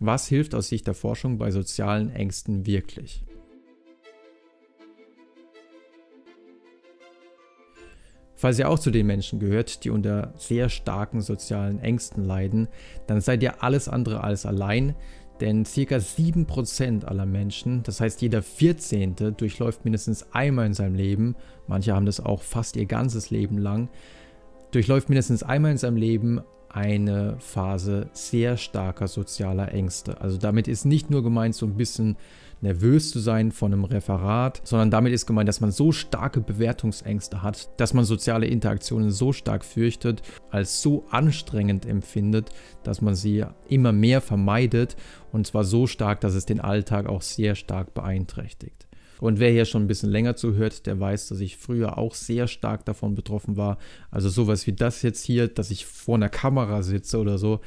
Was hilft aus Sicht der Forschung bei sozialen Ängsten wirklich? Falls ihr auch zu den Menschen gehört, die unter sehr starken sozialen Ängsten leiden, dann seid ihr alles andere als allein, denn ca. 7% aller Menschen, das heißt jeder 14. durchläuft mindestens einmal in seinem Leben, manche haben das auch fast ihr ganzes Leben lang, durchläuft mindestens einmal in seinem Leben eine Phase sehr starker sozialer Ängste. Also damit ist nicht nur gemeint, so ein bisschen nervös zu sein von einem Referat, sondern damit ist gemeint, dass man so starke Bewertungsängste hat, dass man soziale Interaktionen so stark fürchtet, als so anstrengend empfindet, dass man sie immer mehr vermeidet und zwar so stark, dass es den Alltag auch sehr stark beeinträchtigt. Und wer hier schon ein bisschen länger zuhört, der weiß, dass ich früher auch sehr stark davon betroffen war. Also sowas wie das jetzt hier, dass ich vor einer Kamera sitze oder so,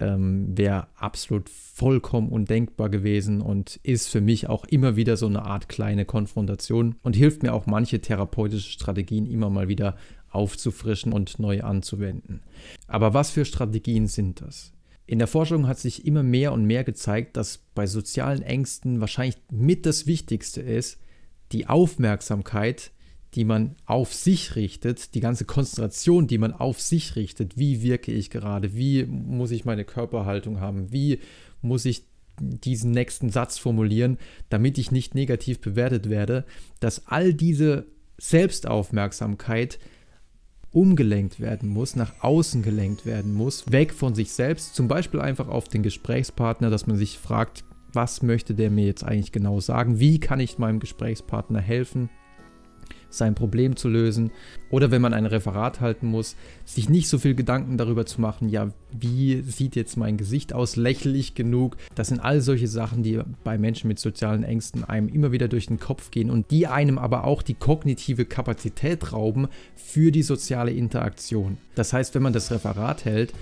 ähm, wäre absolut vollkommen undenkbar gewesen und ist für mich auch immer wieder so eine Art kleine Konfrontation und hilft mir auch manche therapeutische Strategien immer mal wieder aufzufrischen und neu anzuwenden. Aber was für Strategien sind das? In der Forschung hat sich immer mehr und mehr gezeigt, dass bei sozialen Ängsten wahrscheinlich mit das Wichtigste ist, die Aufmerksamkeit, die man auf sich richtet, die ganze Konzentration, die man auf sich richtet. Wie wirke ich gerade? Wie muss ich meine Körperhaltung haben? Wie muss ich diesen nächsten Satz formulieren, damit ich nicht negativ bewertet werde? Dass all diese Selbstaufmerksamkeit umgelenkt werden muss, nach außen gelenkt werden muss, weg von sich selbst, zum Beispiel einfach auf den Gesprächspartner, dass man sich fragt, was möchte der mir jetzt eigentlich genau sagen, wie kann ich meinem Gesprächspartner helfen, sein Problem zu lösen. Oder wenn man ein Referat halten muss, sich nicht so viel Gedanken darüber zu machen, ja, wie sieht jetzt mein Gesicht aus, lächle ich genug. Das sind all solche Sachen, die bei Menschen mit sozialen Ängsten einem immer wieder durch den Kopf gehen und die einem aber auch die kognitive Kapazität rauben für die soziale Interaktion. Das heißt, wenn man das Referat hält,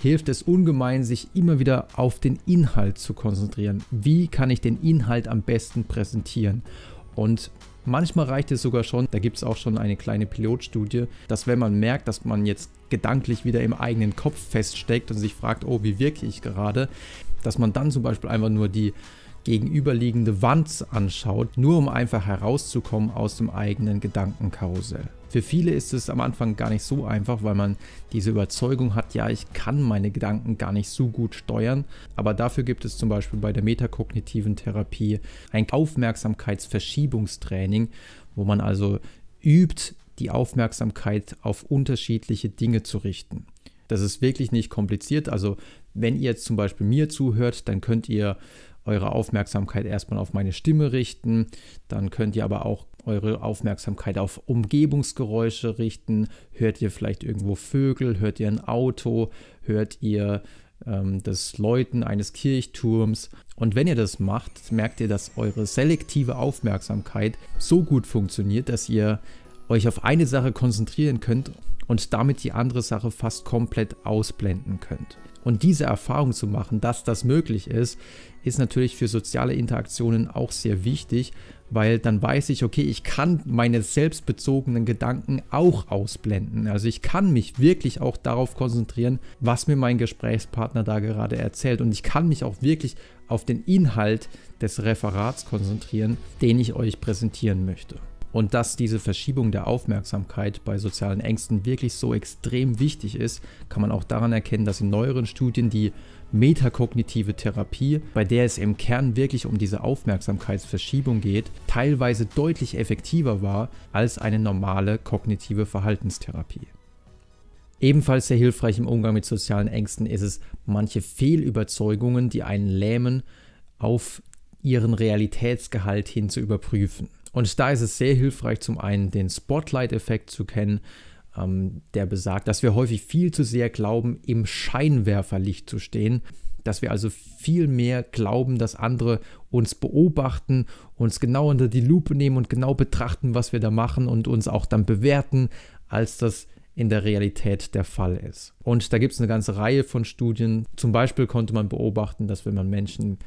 hilft es ungemein, sich immer wieder auf den Inhalt zu konzentrieren. Wie kann ich den Inhalt am besten präsentieren? Und Manchmal reicht es sogar schon, da gibt es auch schon eine kleine Pilotstudie, dass wenn man merkt, dass man jetzt gedanklich wieder im eigenen Kopf feststeckt und sich fragt, oh, wie wirke ich gerade, dass man dann zum Beispiel einfach nur die gegenüberliegende Wand anschaut, nur um einfach herauszukommen aus dem eigenen Gedankenkarussell. Für viele ist es am Anfang gar nicht so einfach, weil man diese Überzeugung hat, ja, ich kann meine Gedanken gar nicht so gut steuern. Aber dafür gibt es zum Beispiel bei der metakognitiven Therapie ein Aufmerksamkeitsverschiebungstraining, wo man also übt, die Aufmerksamkeit auf unterschiedliche Dinge zu richten. Das ist wirklich nicht kompliziert. Also wenn ihr jetzt zum Beispiel mir zuhört, dann könnt ihr eure Aufmerksamkeit erstmal auf meine Stimme richten. Dann könnt ihr aber auch eure Aufmerksamkeit auf Umgebungsgeräusche richten. Hört ihr vielleicht irgendwo Vögel? Hört ihr ein Auto? Hört ihr ähm, das Läuten eines Kirchturms? Und wenn ihr das macht, merkt ihr, dass eure selektive Aufmerksamkeit so gut funktioniert, dass ihr euch auf eine Sache konzentrieren könnt und damit die andere Sache fast komplett ausblenden könnt. Und diese Erfahrung zu machen, dass das möglich ist, ist natürlich für soziale Interaktionen auch sehr wichtig, weil dann weiß ich, okay, ich kann meine selbstbezogenen Gedanken auch ausblenden. Also ich kann mich wirklich auch darauf konzentrieren, was mir mein Gesprächspartner da gerade erzählt. Und ich kann mich auch wirklich auf den Inhalt des Referats konzentrieren, den ich euch präsentieren möchte. Und dass diese Verschiebung der Aufmerksamkeit bei sozialen Ängsten wirklich so extrem wichtig ist, kann man auch daran erkennen, dass in neueren Studien die metakognitive Therapie, bei der es im Kern wirklich um diese Aufmerksamkeitsverschiebung geht, teilweise deutlich effektiver war als eine normale kognitive Verhaltenstherapie. Ebenfalls sehr hilfreich im Umgang mit sozialen Ängsten ist es, manche Fehlüberzeugungen, die einen lähmen, auf ihren Realitätsgehalt hin zu überprüfen. Und da ist es sehr hilfreich, zum einen den Spotlight-Effekt zu kennen, ähm, der besagt, dass wir häufig viel zu sehr glauben, im Scheinwerferlicht zu stehen. Dass wir also viel mehr glauben, dass andere uns beobachten, uns genau unter die Lupe nehmen und genau betrachten, was wir da machen und uns auch dann bewerten, als das in der Realität der Fall ist. Und da gibt es eine ganze Reihe von Studien. Zum Beispiel konnte man beobachten, dass wenn man Menschen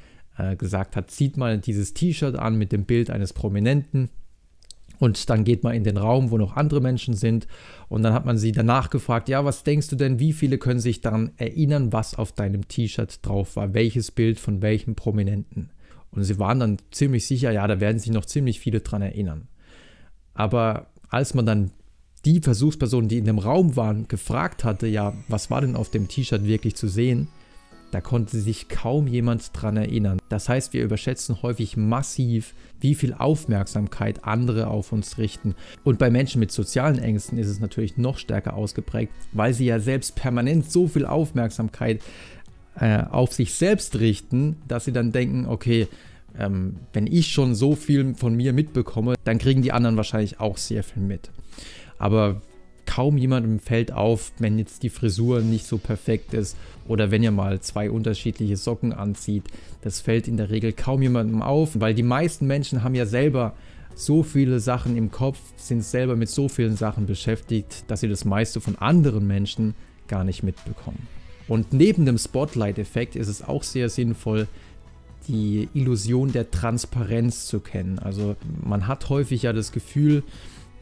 äh, gesagt hat, zieht mal dieses T-Shirt an mit dem Bild eines Prominenten und dann geht man in den Raum, wo noch andere Menschen sind und dann hat man sie danach gefragt, ja, was denkst du denn, wie viele können sich daran erinnern, was auf deinem T-Shirt drauf war, welches Bild von welchem Prominenten? Und sie waren dann ziemlich sicher, ja, da werden sich noch ziemlich viele dran erinnern. Aber als man dann die Versuchspersonen, die in dem Raum waren, gefragt hatte, ja, was war denn auf dem T-Shirt wirklich zu sehen, da konnte sich kaum jemand dran erinnern. Das heißt, wir überschätzen häufig massiv, wie viel Aufmerksamkeit andere auf uns richten. Und bei Menschen mit sozialen Ängsten ist es natürlich noch stärker ausgeprägt, weil sie ja selbst permanent so viel Aufmerksamkeit äh, auf sich selbst richten, dass sie dann denken, okay, ähm, wenn ich schon so viel von mir mitbekomme, dann kriegen die anderen wahrscheinlich auch sehr viel mit. Aber kaum jemandem fällt auf, wenn jetzt die Frisur nicht so perfekt ist oder wenn ihr mal zwei unterschiedliche Socken anzieht. Das fällt in der Regel kaum jemandem auf, weil die meisten Menschen haben ja selber so viele Sachen im Kopf, sind selber mit so vielen Sachen beschäftigt, dass sie das meiste von anderen Menschen gar nicht mitbekommen. Und neben dem Spotlight-Effekt ist es auch sehr sinnvoll, die Illusion der Transparenz zu kennen. Also man hat häufig ja das Gefühl,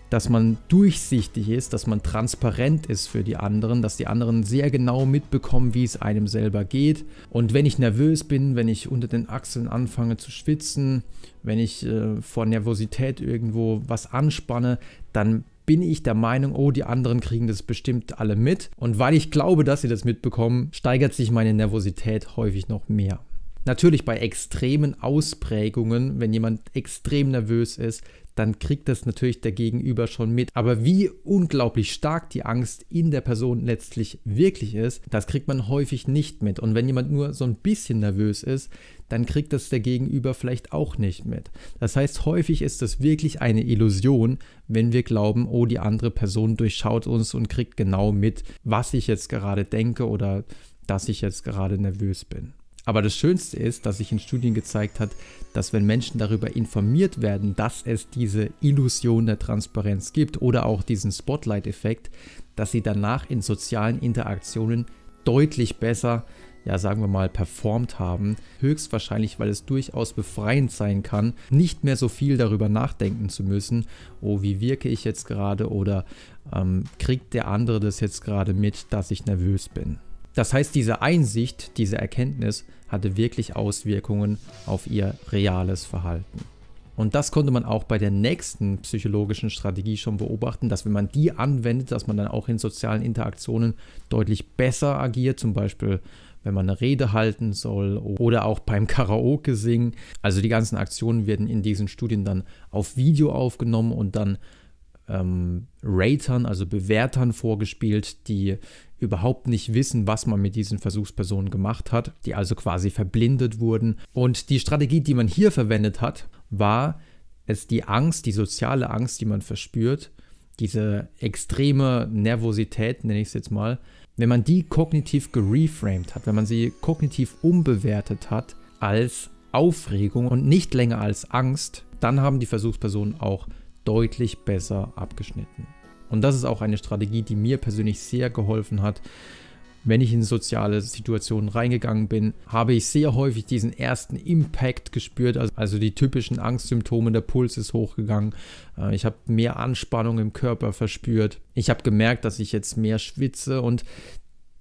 dass man durchsichtig ist, dass man transparent ist für die anderen, dass die anderen sehr genau mitbekommen, wie es einem selber geht. Und wenn ich nervös bin, wenn ich unter den Achseln anfange zu schwitzen, wenn ich äh, vor Nervosität irgendwo was anspanne, dann bin ich der Meinung, oh, die anderen kriegen das bestimmt alle mit. Und weil ich glaube, dass sie das mitbekommen, steigert sich meine Nervosität häufig noch mehr. Natürlich bei extremen Ausprägungen, wenn jemand extrem nervös ist, dann kriegt das natürlich der Gegenüber schon mit. Aber wie unglaublich stark die Angst in der Person letztlich wirklich ist, das kriegt man häufig nicht mit. Und wenn jemand nur so ein bisschen nervös ist, dann kriegt das der Gegenüber vielleicht auch nicht mit. Das heißt, häufig ist das wirklich eine Illusion, wenn wir glauben, oh, die andere Person durchschaut uns und kriegt genau mit, was ich jetzt gerade denke oder dass ich jetzt gerade nervös bin. Aber das Schönste ist, dass sich in Studien gezeigt hat, dass wenn Menschen darüber informiert werden, dass es diese Illusion der Transparenz gibt oder auch diesen Spotlight-Effekt, dass sie danach in sozialen Interaktionen deutlich besser, ja sagen wir mal, performt haben. Höchstwahrscheinlich, weil es durchaus befreiend sein kann, nicht mehr so viel darüber nachdenken zu müssen, oh, wie wirke ich jetzt gerade oder ähm, kriegt der andere das jetzt gerade mit, dass ich nervös bin. Das heißt, diese Einsicht, diese Erkenntnis hatte wirklich Auswirkungen auf ihr reales Verhalten. Und das konnte man auch bei der nächsten psychologischen Strategie schon beobachten, dass wenn man die anwendet, dass man dann auch in sozialen Interaktionen deutlich besser agiert, zum Beispiel wenn man eine Rede halten soll oder auch beim Karaoke singen. Also die ganzen Aktionen werden in diesen Studien dann auf Video aufgenommen und dann ähm, Ratern, also Bewertern vorgespielt, die überhaupt nicht wissen, was man mit diesen Versuchspersonen gemacht hat, die also quasi verblindet wurden. Und die Strategie, die man hier verwendet hat, war es die Angst, die soziale Angst, die man verspürt, diese extreme Nervosität, nenne ich es jetzt mal, wenn man die kognitiv gereframed hat, wenn man sie kognitiv umbewertet hat als Aufregung und nicht länger als Angst, dann haben die Versuchspersonen auch deutlich besser abgeschnitten. Und das ist auch eine Strategie, die mir persönlich sehr geholfen hat. Wenn ich in soziale Situationen reingegangen bin, habe ich sehr häufig diesen ersten Impact gespürt, also, also die typischen Angstsymptome, der Puls ist hochgegangen, äh, ich habe mehr Anspannung im Körper verspürt, ich habe gemerkt, dass ich jetzt mehr schwitze und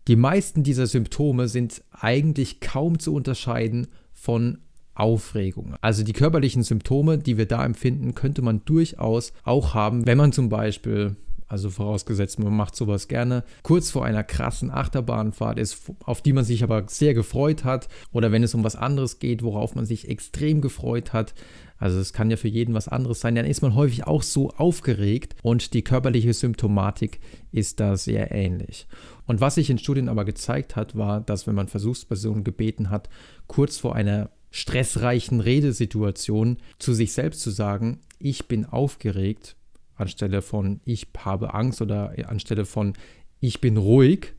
die meisten dieser Symptome sind eigentlich kaum zu unterscheiden von Aufregung. Also die körperlichen Symptome, die wir da empfinden, könnte man durchaus auch haben, wenn man zum Beispiel also vorausgesetzt, man macht sowas gerne. Kurz vor einer krassen Achterbahnfahrt ist, auf die man sich aber sehr gefreut hat. Oder wenn es um was anderes geht, worauf man sich extrem gefreut hat. Also es kann ja für jeden was anderes sein. Dann ist man häufig auch so aufgeregt und die körperliche Symptomatik ist da sehr ähnlich. Und was sich in Studien aber gezeigt hat, war, dass wenn man Versuchspersonen gebeten hat, kurz vor einer stressreichen Redesituation zu sich selbst zu sagen, ich bin aufgeregt, anstelle von ich habe Angst oder anstelle von ich bin ruhig.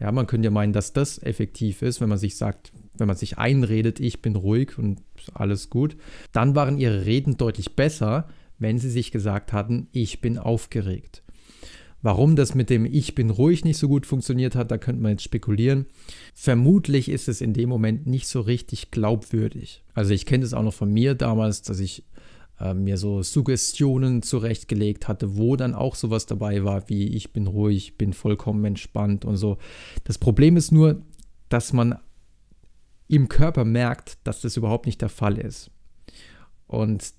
Ja, man könnte ja meinen, dass das effektiv ist, wenn man sich sagt, wenn man sich einredet, ich bin ruhig und alles gut. Dann waren ihre Reden deutlich besser, wenn sie sich gesagt hatten, ich bin aufgeregt. Warum das mit dem Ich bin ruhig nicht so gut funktioniert hat, da könnte man jetzt spekulieren. Vermutlich ist es in dem Moment nicht so richtig glaubwürdig. Also ich kenne das auch noch von mir damals, dass ich äh, mir so Suggestionen zurechtgelegt hatte, wo dann auch sowas dabei war, wie ich bin ruhig, bin vollkommen entspannt und so. Das Problem ist nur, dass man im Körper merkt, dass das überhaupt nicht der Fall ist. Und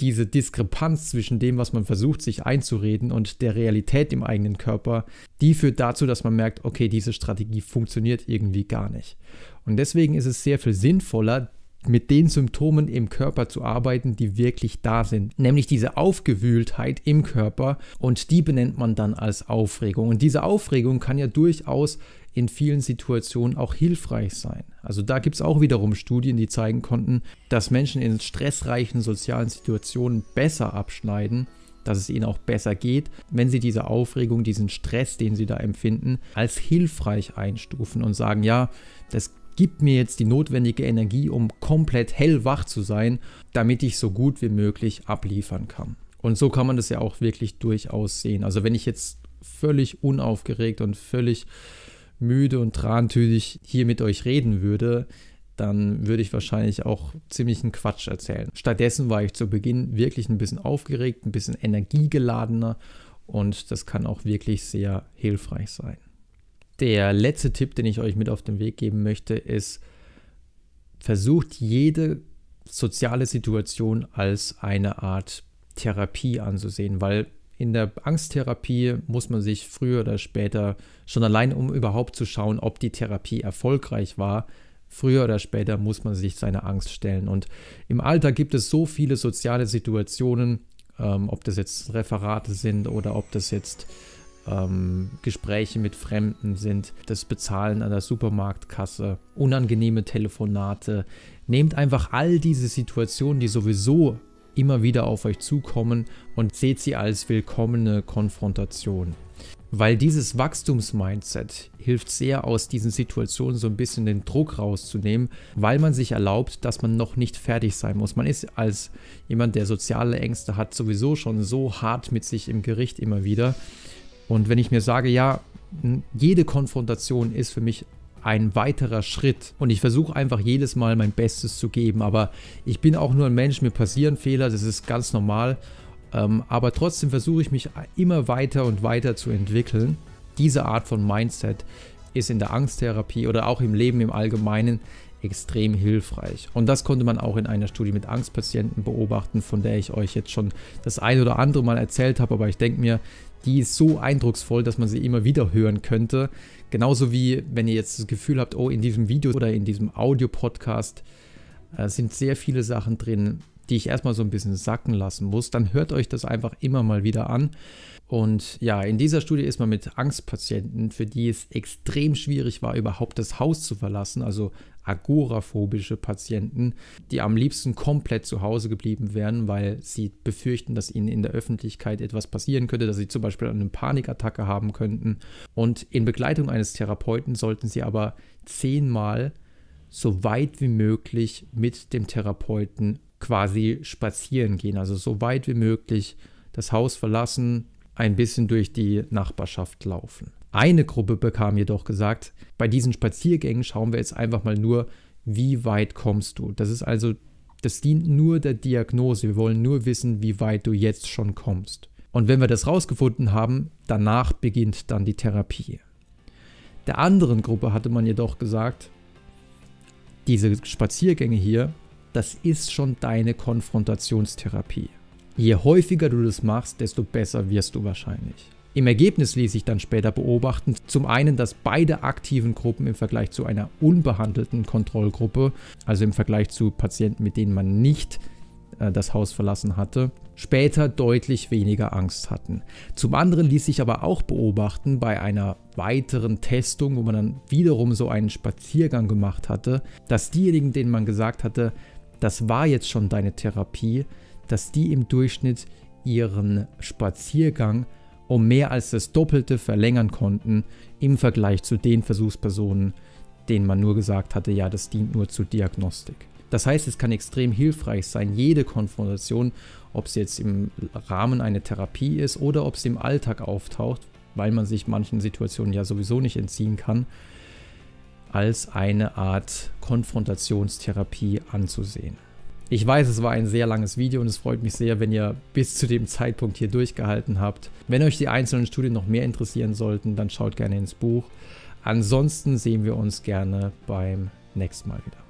diese Diskrepanz zwischen dem, was man versucht, sich einzureden und der Realität im eigenen Körper, die führt dazu, dass man merkt, okay, diese Strategie funktioniert irgendwie gar nicht. Und deswegen ist es sehr viel sinnvoller, mit den Symptomen im Körper zu arbeiten, die wirklich da sind, nämlich diese Aufgewühltheit im Körper und die benennt man dann als Aufregung. Und diese Aufregung kann ja durchaus in vielen Situationen auch hilfreich sein. Also da gibt es auch wiederum Studien, die zeigen konnten, dass Menschen in stressreichen sozialen Situationen besser abschneiden, dass es ihnen auch besser geht, wenn sie diese Aufregung, diesen Stress, den sie da empfinden, als hilfreich einstufen und sagen, ja, das gibt mir jetzt die notwendige Energie, um komplett hellwach zu sein, damit ich so gut wie möglich abliefern kann. Und so kann man das ja auch wirklich durchaus sehen. Also wenn ich jetzt völlig unaufgeregt und völlig müde und trantütig hier mit euch reden würde, dann würde ich wahrscheinlich auch ziemlich einen Quatsch erzählen. Stattdessen war ich zu Beginn wirklich ein bisschen aufgeregt, ein bisschen energiegeladener und das kann auch wirklich sehr hilfreich sein. Der letzte Tipp, den ich euch mit auf den Weg geben möchte, ist, versucht jede soziale Situation als eine Art Therapie anzusehen, weil in der Angsttherapie muss man sich früher oder später schon allein, um überhaupt zu schauen, ob die Therapie erfolgreich war, früher oder später muss man sich seiner Angst stellen. Und im Alter gibt es so viele soziale Situationen, ähm, ob das jetzt Referate sind oder ob das jetzt ähm, Gespräche mit Fremden sind, das Bezahlen an der Supermarktkasse, unangenehme Telefonate. Nehmt einfach all diese Situationen, die sowieso immer wieder auf euch zukommen und seht sie als willkommene Konfrontation. Weil dieses Wachstumsmindset hilft sehr, aus diesen Situationen so ein bisschen den Druck rauszunehmen, weil man sich erlaubt, dass man noch nicht fertig sein muss. Man ist als jemand, der soziale Ängste hat, sowieso schon so hart mit sich im Gericht immer wieder, und wenn ich mir sage, ja, jede Konfrontation ist für mich ein weiterer Schritt und ich versuche einfach jedes Mal mein Bestes zu geben, aber ich bin auch nur ein Mensch, mir passieren Fehler, das ist ganz normal, ähm, aber trotzdem versuche ich mich immer weiter und weiter zu entwickeln. Diese Art von Mindset ist in der Angsttherapie oder auch im Leben im Allgemeinen extrem hilfreich. Und das konnte man auch in einer Studie mit Angstpatienten beobachten, von der ich euch jetzt schon das ein oder andere Mal erzählt habe, aber ich denke mir, die ist so eindrucksvoll, dass man sie immer wieder hören könnte. Genauso wie, wenn ihr jetzt das Gefühl habt, oh, in diesem Video oder in diesem Audio-Podcast äh, sind sehr viele Sachen drin, die ich erstmal so ein bisschen sacken lassen muss, dann hört euch das einfach immer mal wieder an. Und ja, in dieser Studie ist man mit Angstpatienten, für die es extrem schwierig war, überhaupt das Haus zu verlassen, also agoraphobische Patienten, die am liebsten komplett zu Hause geblieben wären, weil sie befürchten, dass ihnen in der Öffentlichkeit etwas passieren könnte, dass sie zum Beispiel eine Panikattacke haben könnten. Und in Begleitung eines Therapeuten sollten sie aber zehnmal so weit wie möglich mit dem Therapeuten quasi spazieren gehen. Also so weit wie möglich das Haus verlassen, ein bisschen durch die Nachbarschaft laufen. Eine Gruppe bekam jedoch gesagt, bei diesen Spaziergängen schauen wir jetzt einfach mal nur, wie weit kommst du. Das ist also, das dient nur der Diagnose. Wir wollen nur wissen, wie weit du jetzt schon kommst. Und wenn wir das rausgefunden haben, danach beginnt dann die Therapie. Der anderen Gruppe hatte man jedoch gesagt, diese Spaziergänge hier das ist schon deine Konfrontationstherapie. Je häufiger du das machst, desto besser wirst du wahrscheinlich. Im Ergebnis ließ sich dann später beobachten, zum einen, dass beide aktiven Gruppen im Vergleich zu einer unbehandelten Kontrollgruppe, also im Vergleich zu Patienten, mit denen man nicht äh, das Haus verlassen hatte, später deutlich weniger Angst hatten. Zum anderen ließ sich aber auch beobachten bei einer weiteren Testung, wo man dann wiederum so einen Spaziergang gemacht hatte, dass diejenigen, denen man gesagt hatte, das war jetzt schon deine Therapie, dass die im Durchschnitt ihren Spaziergang um mehr als das Doppelte verlängern konnten im Vergleich zu den Versuchspersonen, denen man nur gesagt hatte, ja, das dient nur zur Diagnostik. Das heißt, es kann extrem hilfreich sein, jede Konfrontation, ob es jetzt im Rahmen einer Therapie ist oder ob es im Alltag auftaucht, weil man sich manchen Situationen ja sowieso nicht entziehen kann, als eine Art Konfrontationstherapie anzusehen. Ich weiß, es war ein sehr langes Video und es freut mich sehr, wenn ihr bis zu dem Zeitpunkt hier durchgehalten habt. Wenn euch die einzelnen Studien noch mehr interessieren sollten, dann schaut gerne ins Buch. Ansonsten sehen wir uns gerne beim nächsten Mal wieder.